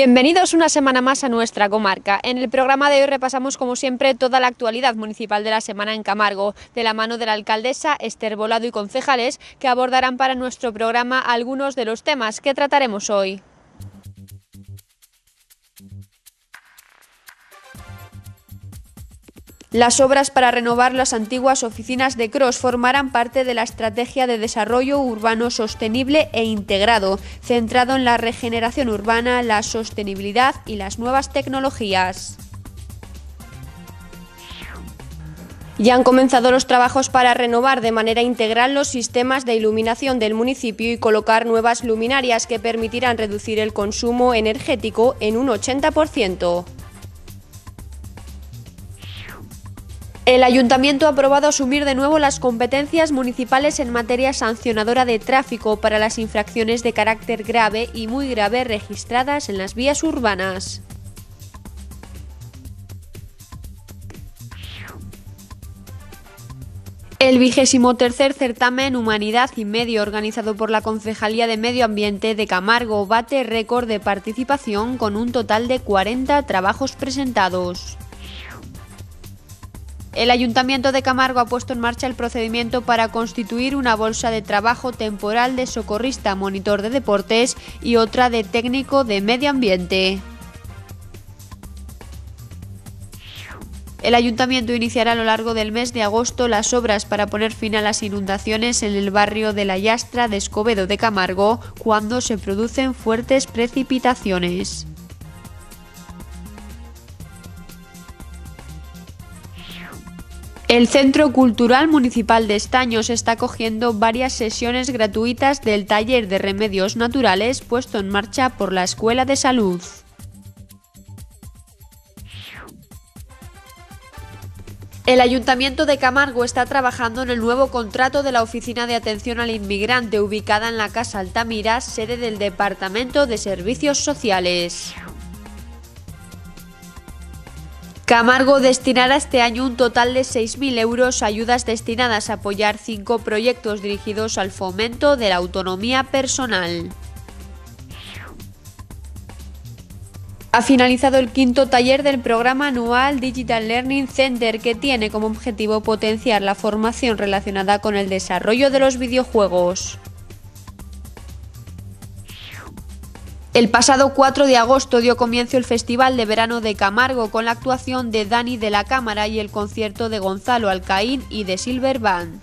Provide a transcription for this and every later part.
Bienvenidos una semana más a nuestra comarca. En el programa de hoy repasamos como siempre toda la actualidad municipal de la semana en Camargo, de la mano de la alcaldesa Esther Volado y concejales que abordarán para nuestro programa algunos de los temas que trataremos hoy. Las obras para renovar las antiguas oficinas de Cross formarán parte de la estrategia de desarrollo urbano sostenible e integrado, centrado en la regeneración urbana, la sostenibilidad y las nuevas tecnologías. Ya han comenzado los trabajos para renovar de manera integral los sistemas de iluminación del municipio y colocar nuevas luminarias que permitirán reducir el consumo energético en un 80%. El ayuntamiento ha aprobado asumir de nuevo las competencias municipales en materia sancionadora de tráfico para las infracciones de carácter grave y muy grave registradas en las vías urbanas. El vigésimo tercer certamen Humanidad y Medio, organizado por la Concejalía de Medio Ambiente de Camargo, bate récord de participación con un total de 40 trabajos presentados. El Ayuntamiento de Camargo ha puesto en marcha el procedimiento para constituir una bolsa de trabajo temporal de socorrista, monitor de deportes y otra de técnico de medio ambiente. El ayuntamiento iniciará a lo largo del mes de agosto las obras para poner fin a las inundaciones en el barrio de La Yastra de Escobedo de Camargo cuando se producen fuertes precipitaciones. El Centro Cultural Municipal de Estaños está cogiendo varias sesiones gratuitas del taller de remedios naturales puesto en marcha por la Escuela de Salud. El Ayuntamiento de Camargo está trabajando en el nuevo contrato de la Oficina de Atención al Inmigrante ubicada en la Casa Altamira, sede del Departamento de Servicios Sociales. Camargo destinará este año un total de 6.000 euros a ayudas destinadas a apoyar cinco proyectos dirigidos al fomento de la autonomía personal. Ha finalizado el quinto taller del programa anual Digital Learning Center que tiene como objetivo potenciar la formación relacionada con el desarrollo de los videojuegos. El pasado 4 de agosto dio comienzo el Festival de Verano de Camargo con la actuación de Dani de la Cámara y el concierto de Gonzalo Alcaín y de Silver Band.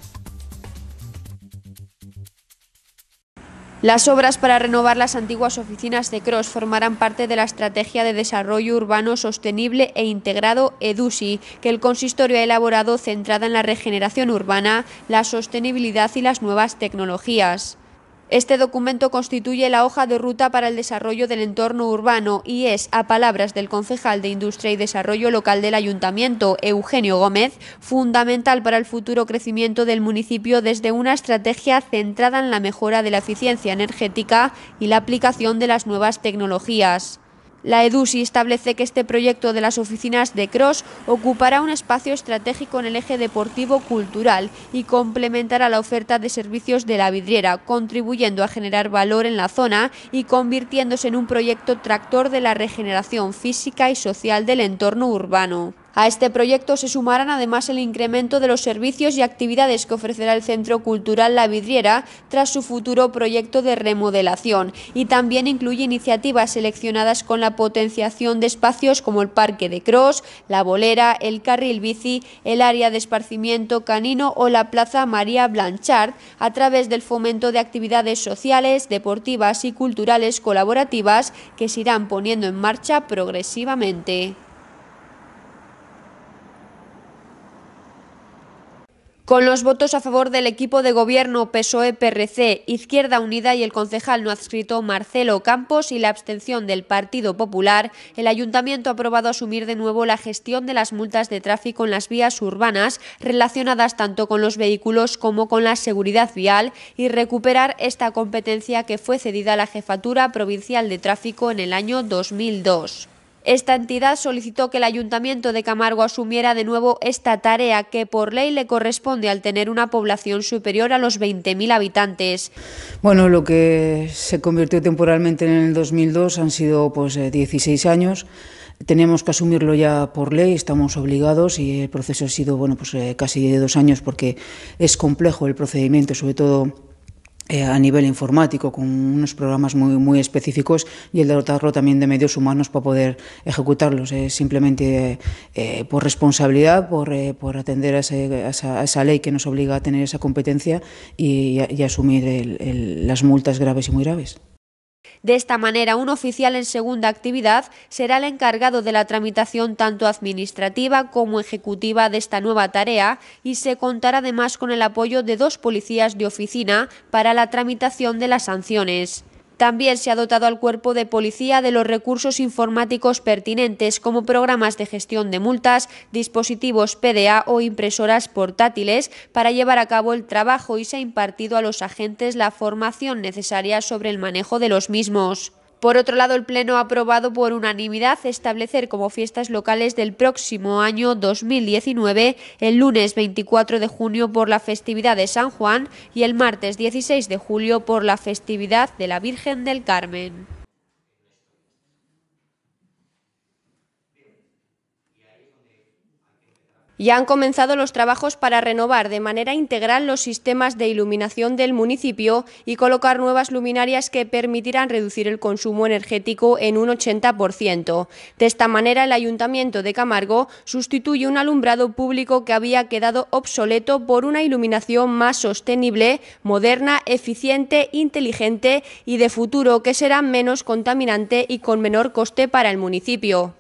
Las obras para renovar las antiguas oficinas de Cross formarán parte de la Estrategia de Desarrollo Urbano Sostenible e Integrado EDUSI, que el consistorio ha elaborado centrada en la regeneración urbana, la sostenibilidad y las nuevas tecnologías. Este documento constituye la hoja de ruta para el desarrollo del entorno urbano y es, a palabras del concejal de Industria y Desarrollo Local del Ayuntamiento, Eugenio Gómez, fundamental para el futuro crecimiento del municipio desde una estrategia centrada en la mejora de la eficiencia energética y la aplicación de las nuevas tecnologías. La EDUSI establece que este proyecto de las oficinas de Cross ocupará un espacio estratégico en el eje deportivo-cultural y complementará la oferta de servicios de la vidriera, contribuyendo a generar valor en la zona y convirtiéndose en un proyecto tractor de la regeneración física y social del entorno urbano. A este proyecto se sumarán además el incremento de los servicios y actividades que ofrecerá el Centro Cultural La Vidriera tras su futuro proyecto de remodelación y también incluye iniciativas seleccionadas con la potenciación de espacios como el Parque de Cross, la Bolera, el Carril Bici, el área de esparcimiento canino o la Plaza María Blanchard a través del fomento de actividades sociales, deportivas y culturales colaborativas que se irán poniendo en marcha progresivamente. Con los votos a favor del equipo de gobierno PSOE-PRC, Izquierda Unida y el concejal no adscrito Marcelo Campos y la abstención del Partido Popular, el ayuntamiento ha aprobado asumir de nuevo la gestión de las multas de tráfico en las vías urbanas relacionadas tanto con los vehículos como con la seguridad vial y recuperar esta competencia que fue cedida a la Jefatura Provincial de Tráfico en el año 2002. Esta entidad solicitó que el Ayuntamiento de Camargo asumiera de nuevo esta tarea que por ley le corresponde al tener una población superior a los 20.000 habitantes. Bueno, lo que se convirtió temporalmente en el 2002 han sido pues 16 eh, años. Tenemos que asumirlo ya por ley, estamos obligados y el proceso ha sido bueno pues eh, casi de dos años porque es complejo el procedimiento, sobre todo eh, a nivel informático, con unos programas muy, muy específicos y el dotarlo también de medios humanos para poder ejecutarlos. es simplemente eh, eh, por responsabilidad, por, por atender a, esa, ley que nos obliga a tener esa competencia y, asumir las multas graves y muy graves. De esta manera, un oficial en segunda actividad será el encargado de la tramitación tanto administrativa como ejecutiva de esta nueva tarea y se contará además con el apoyo de dos policías de oficina para la tramitación de las sanciones. También se ha dotado al cuerpo de policía de los recursos informáticos pertinentes como programas de gestión de multas, dispositivos PDA o impresoras portátiles para llevar a cabo el trabajo y se ha impartido a los agentes la formación necesaria sobre el manejo de los mismos. Por otro lado, el Pleno ha aprobado por unanimidad establecer como fiestas locales del próximo año 2019 el lunes 24 de junio por la festividad de San Juan y el martes 16 de julio por la festividad de la Virgen del Carmen. Ya han comenzado los trabajos para renovar de manera integral los sistemas de iluminación del municipio y colocar nuevas luminarias que permitirán reducir el consumo energético en un 80%. De esta manera, el Ayuntamiento de Camargo sustituye un alumbrado público que había quedado obsoleto por una iluminación más sostenible, moderna, eficiente, inteligente y de futuro que será menos contaminante y con menor coste para el municipio.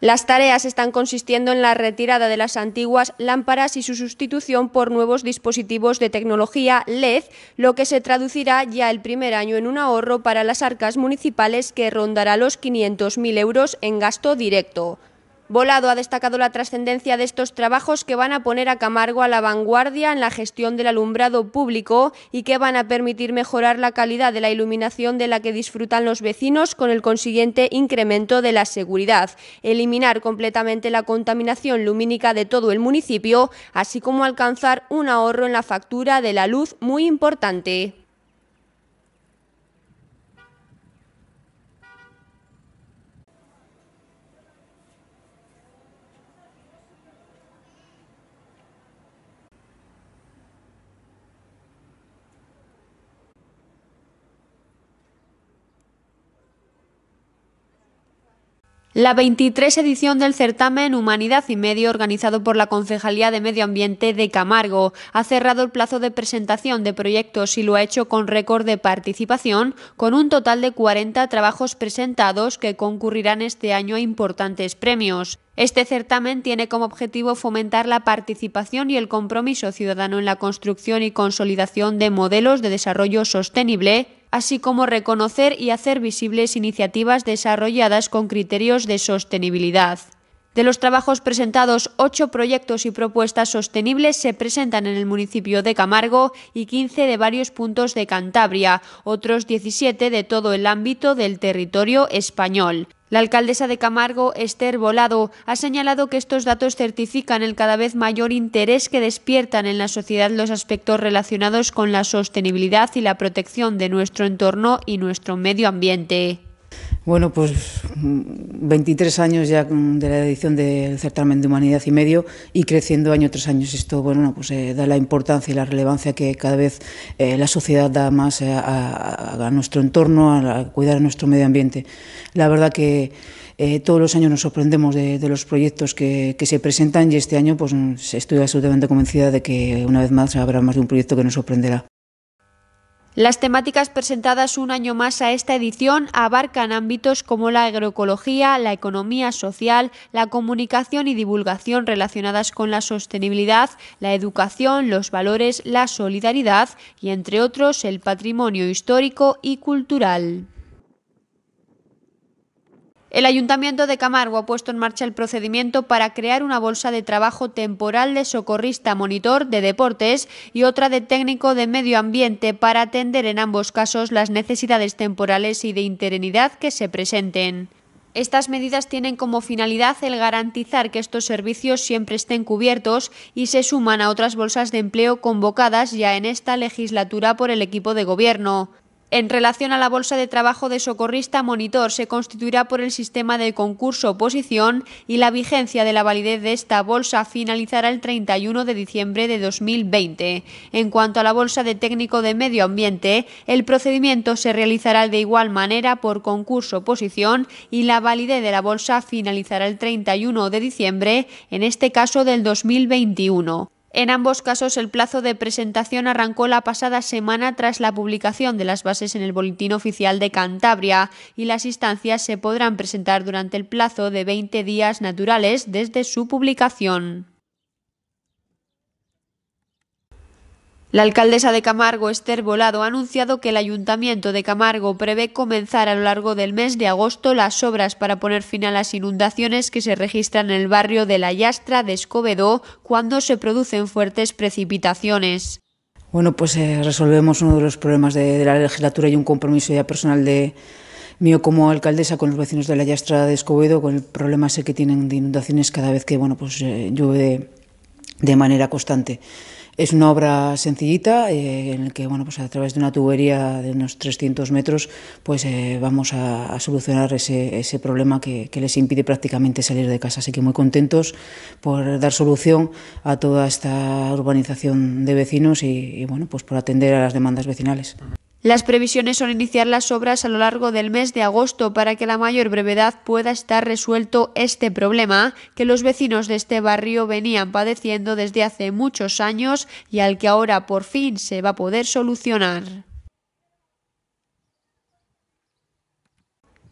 Las tareas están consistiendo en la retirada de las antiguas lámparas y su sustitución por nuevos dispositivos de tecnología LED, lo que se traducirá ya el primer año en un ahorro para las arcas municipales que rondará los 500.000 euros en gasto directo. Volado ha destacado la trascendencia de estos trabajos que van a poner a Camargo a la vanguardia en la gestión del alumbrado público y que van a permitir mejorar la calidad de la iluminación de la que disfrutan los vecinos con el consiguiente incremento de la seguridad, eliminar completamente la contaminación lumínica de todo el municipio, así como alcanzar un ahorro en la factura de la luz muy importante. La 23 edición del certamen Humanidad y Medio, organizado por la Concejalía de Medio Ambiente de Camargo, ha cerrado el plazo de presentación de proyectos y lo ha hecho con récord de participación, con un total de 40 trabajos presentados que concurrirán este año a importantes premios. Este certamen tiene como objetivo fomentar la participación y el compromiso ciudadano en la construcción y consolidación de modelos de desarrollo sostenible así como reconocer y hacer visibles iniciativas desarrolladas con criterios de sostenibilidad. De los trabajos presentados, ocho proyectos y propuestas sostenibles se presentan en el municipio de Camargo y 15 de varios puntos de Cantabria, otros 17 de todo el ámbito del territorio español. La alcaldesa de Camargo, Esther Volado, ha señalado que estos datos certifican el cada vez mayor interés que despiertan en la sociedad los aspectos relacionados con la sostenibilidad y la protección de nuestro entorno y nuestro medio ambiente. Bueno, pues 23 mm, años ya mm, de la edición del certamen de Humanidad y Medio y creciendo año tras año. Esto bueno, pues, eh, da la importancia y la relevancia que cada vez eh, la sociedad da más eh, a, nuestro entorno, a, cuidar nuestro medio ambiente. La verdad que todos los años nos sorprendemos de, los proyectos que, que, se presentan y este año pues, mm, estoy absolutamente convencida de que una vez más habrá más de un proyecto que nos sorprenderá. Las temáticas presentadas un año más a esta edición abarcan ámbitos como la agroecología, la economía social, la comunicación y divulgación relacionadas con la sostenibilidad, la educación, los valores, la solidaridad y, entre otros, el patrimonio histórico y cultural. El Ayuntamiento de Camargo ha puesto en marcha el procedimiento para crear una bolsa de trabajo temporal de socorrista monitor de deportes y otra de técnico de medio ambiente para atender en ambos casos las necesidades temporales y de interinidad que se presenten. Estas medidas tienen como finalidad el garantizar que estos servicios siempre estén cubiertos y se suman a otras bolsas de empleo convocadas ya en esta legislatura por el equipo de gobierno. En relación a la bolsa de trabajo de socorrista monitor, se constituirá por el sistema de concurso oposición y la vigencia de la validez de esta bolsa finalizará el 31 de diciembre de 2020. En cuanto a la bolsa de técnico de medio ambiente, el procedimiento se realizará de igual manera por concurso oposición y la validez de la bolsa finalizará el 31 de diciembre, en este caso del 2021. En ambos casos, el plazo de presentación arrancó la pasada semana tras la publicación de las bases en el Boletín Oficial de Cantabria y las instancias se podrán presentar durante el plazo de 20 días naturales desde su publicación. La alcaldesa de Camargo, Esther Volado, ha anunciado que el Ayuntamiento de Camargo prevé comenzar a lo largo del mes de agosto las obras para poner fin a las inundaciones que se registran en el barrio de La Yastra de Escobedo cuando se producen fuertes precipitaciones. Bueno, pues eh, resolvemos uno de los problemas de, la legislatura y un compromiso ya personal de mío como alcaldesa con los vecinos de La Yastra de Escobedo con el problema sé que tienen de inundaciones cada vez que bueno, pues eh, llueve de manera constante. Es una obra sencillita eh, en la que, bueno, pues a través de una tubería de unos 300 metros, pues eh, vamos a, solucionar ese, ese problema que, les impide prácticamente salir de casa. Así que muy contentos por dar solución a toda esta urbanización de vecinos y, y bueno, pues por atender a las demandas vecinales. Las previsiones son iniciar las obras a lo largo del mes de agosto para que la mayor brevedad pueda estar resuelto este problema que los vecinos de este barrio venían padeciendo desde hace muchos años y al que ahora por fin se va a poder solucionar.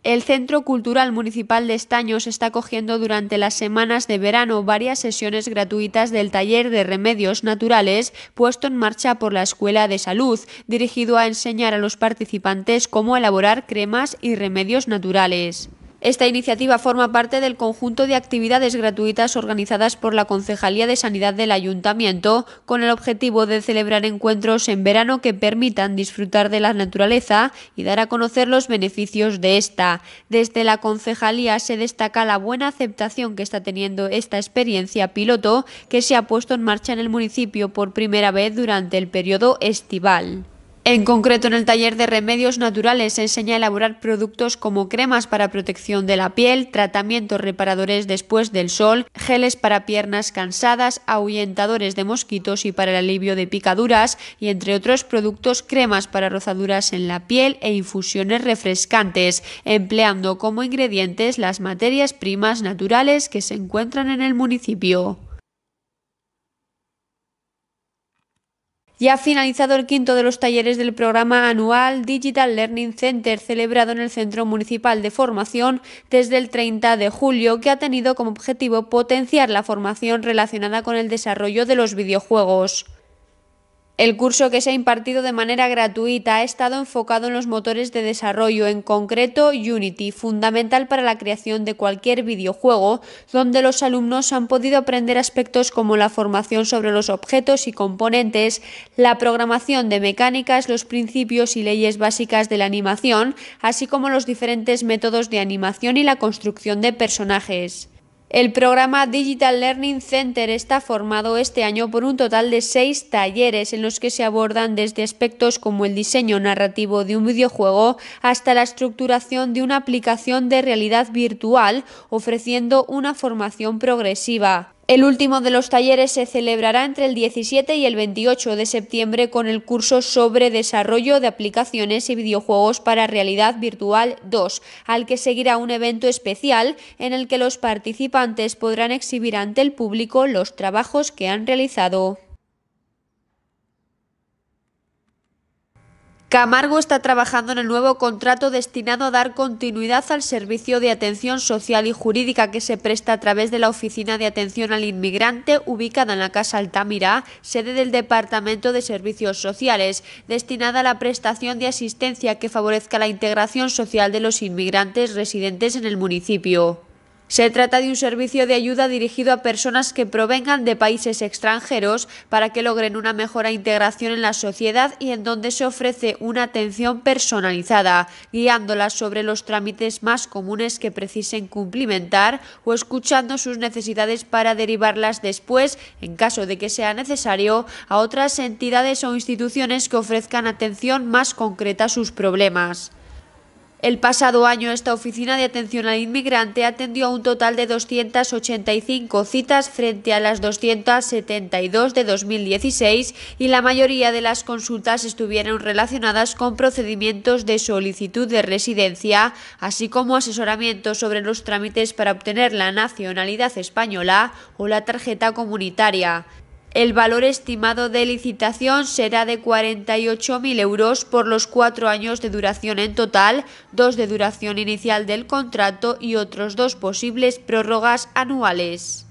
El Centro Cultural Municipal de Estaños está acogiendo durante las semanas de verano varias sesiones gratuitas del taller de remedios naturales puesto en marcha por la Escuela de Salud, dirigido a enseñar a los participantes cómo elaborar cremas y remedios naturales. Esta iniciativa forma parte del conjunto de actividades gratuitas organizadas por la Concejalía de Sanidad del Ayuntamiento, con el objetivo de celebrar encuentros en verano que permitan disfrutar de la naturaleza y dar a conocer los beneficios de esta. Desde la Concejalía se destaca la buena aceptación que está teniendo esta experiencia piloto que se ha puesto en marcha en el municipio por primera vez durante el periodo estival. En concreto, en el taller de remedios naturales se enseña a elaborar productos como cremas para protección de la piel, tratamientos reparadores después del sol, geles para piernas cansadas, ahuyentadores de mosquitos y para el alivio de picaduras, y entre otros productos cremas para rozaduras en la piel e infusiones refrescantes, empleando como ingredientes las materias primas naturales que se encuentran en el municipio. Ya ha finalizado el quinto de los talleres del programa anual Digital Learning Center celebrado en el Centro Municipal de Formación desde el 30 de julio, que ha tenido como objetivo potenciar la formación relacionada con el desarrollo de los videojuegos. El curso que se ha impartido de manera gratuita ha estado enfocado en los motores de desarrollo, en concreto Unity, fundamental para la creación de cualquier videojuego, donde los alumnos han podido aprender aspectos como la formación sobre los objetos y componentes, la programación de mecánicas, los principios y leyes básicas de la animación, así como los diferentes métodos de animación y la construcción de personajes. El programa Digital Learning Center está formado este año por un total de seis talleres en los que se abordan desde aspectos como el diseño narrativo de un videojuego hasta la estructuración de una aplicación de realidad virtual, ofreciendo una formación progresiva. El último de los talleres se celebrará entre el 17 y el 28 de septiembre con el curso sobre desarrollo de aplicaciones y videojuegos para realidad virtual 2, al que seguirá un evento especial en el que los participantes podrán exhibir ante el público los trabajos que han realizado. Camargo está trabajando en el nuevo contrato destinado a dar continuidad al servicio de atención social y jurídica que se presta a través de la Oficina de Atención al Inmigrante ubicada en la Casa Altamira, sede del Departamento de Servicios Sociales, destinada a la prestación de asistencia que favorezca la integración social de los inmigrantes residentes en el municipio. Se trata de un servicio de ayuda dirigido a personas que provengan de países extranjeros para que logren una mejora e integración en la sociedad y en donde se ofrece una atención personalizada, guiándolas sobre los trámites más comunes que precisen cumplimentar o escuchando sus necesidades para derivarlas después, en caso de que sea necesario, a otras entidades o instituciones que ofrezcan atención más concreta a sus problemas. El pasado año esta oficina de atención al inmigrante atendió a un total de 285 citas frente a las 272 de 2016 y la mayoría de las consultas estuvieron relacionadas con procedimientos de solicitud de residencia, así como asesoramiento sobre los trámites para obtener la nacionalidad española o la tarjeta comunitaria. El valor estimado de licitación será de 48.000 euros por los cuatro años de duración en total, dos de duración inicial del contrato y otros dos posibles prórrogas anuales.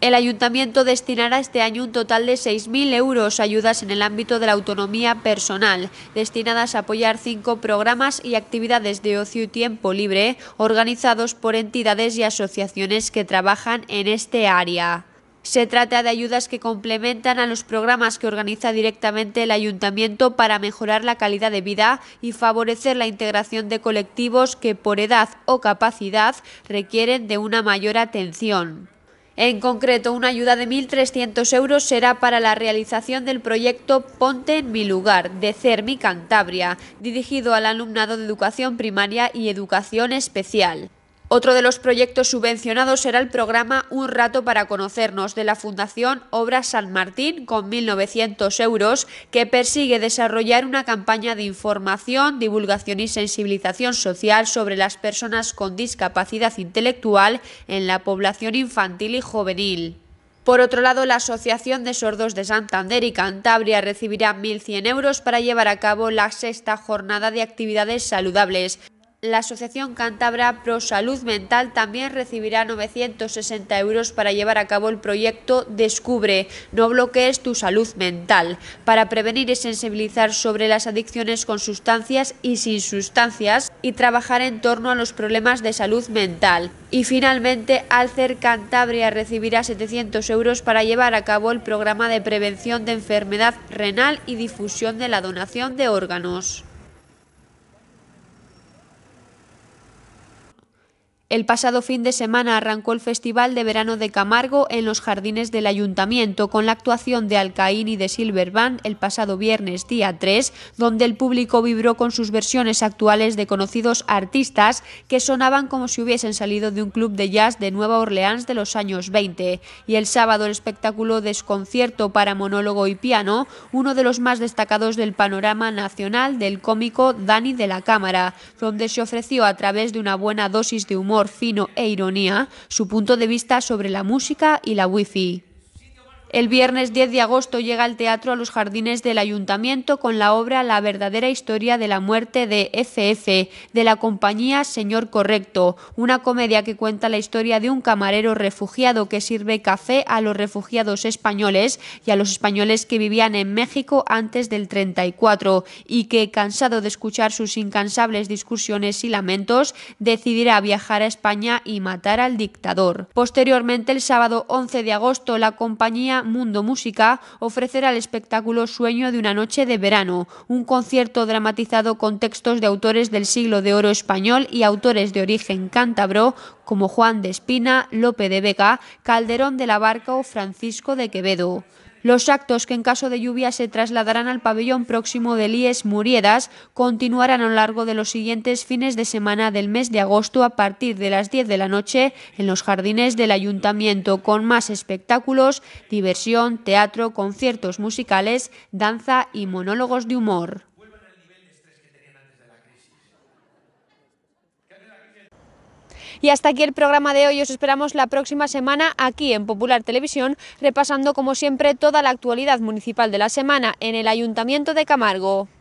El ayuntamiento destinará este año un total de 6.000 euros ayudas en el ámbito de la autonomía personal, destinadas a apoyar cinco programas y actividades de ocio y tiempo libre organizados por entidades y asociaciones que trabajan en este área. Se trata de ayudas que complementan a los programas que organiza directamente el ayuntamiento para mejorar la calidad de vida y favorecer la integración de colectivos que por edad o capacidad requieren de una mayor atención. En concreto, una ayuda de 1.300 euros será para la realización del proyecto Ponte en mi lugar, de CERMI Cantabria, dirigido al alumnado de educación primaria y educación especial. Otro de los proyectos subvencionados será el programa Un rato para conocernos de la Fundación Obras San Martín con 1.900 euros que persigue desarrollar una campaña de información, divulgación y sensibilización social sobre las personas con discapacidad intelectual en la población infantil y juvenil. Por otro lado, la Asociación de Sordos de Santander y Cantabria recibirá 1.100 euros para llevar a cabo la sexta jornada de actividades saludables, la Asociación Cantabria Pro Salud Mental también recibirá 960 euros para llevar a cabo el proyecto Descubre, no bloquees tu salud mental, para prevenir y sensibilizar sobre las adicciones con sustancias y sin sustancias y trabajar en torno a los problemas de salud mental. Y finalmente, Alcer Cantabria recibirá 700 euros para llevar a cabo el programa de prevención de enfermedad renal y difusión de la donación de órganos. El pasado fin de semana arrancó el Festival de Verano de Camargo en los jardines del Ayuntamiento con la actuación de Alcaín y de Silver Band el pasado viernes día 3, donde el público vibró con sus versiones actuales de conocidos artistas que sonaban como si hubiesen salido de un club de jazz de Nueva Orleans de los años 20. Y el sábado el espectáculo Desconcierto para monólogo y piano, uno de los más destacados del panorama nacional del cómico Dani de la Cámara, donde se ofreció a través de una buena dosis de humor por fino e ironía, su punto de vista sobre la música y la wifi. El viernes 10 de agosto llega al teatro a los jardines del ayuntamiento con la obra La verdadera historia de la muerte de FF de la compañía Señor Correcto, una comedia que cuenta la historia de un camarero refugiado que sirve café a los refugiados españoles y a los españoles que vivían en México antes del 34 y que, cansado de escuchar sus incansables discusiones y lamentos, decidirá viajar a España y matar al dictador. Posteriormente, el sábado 11 de agosto, la compañía Mundo Música, ofrecerá el espectáculo Sueño de una noche de verano, un concierto dramatizado con textos de autores del siglo de oro español y autores de origen cántabro como Juan de Espina, Lope de Vega, Calderón de la Barca o Francisco de Quevedo. Los actos que en caso de lluvia se trasladarán al pabellón próximo de Lies Muriedas continuarán a lo largo de los siguientes fines de semana del mes de agosto a partir de las 10 de la noche en los jardines del ayuntamiento con más espectáculos, diversión, teatro, conciertos musicales, danza y monólogos de humor. Y hasta aquí el programa de hoy. Os esperamos la próxima semana aquí en Popular Televisión, repasando como siempre toda la actualidad municipal de la semana en el Ayuntamiento de Camargo.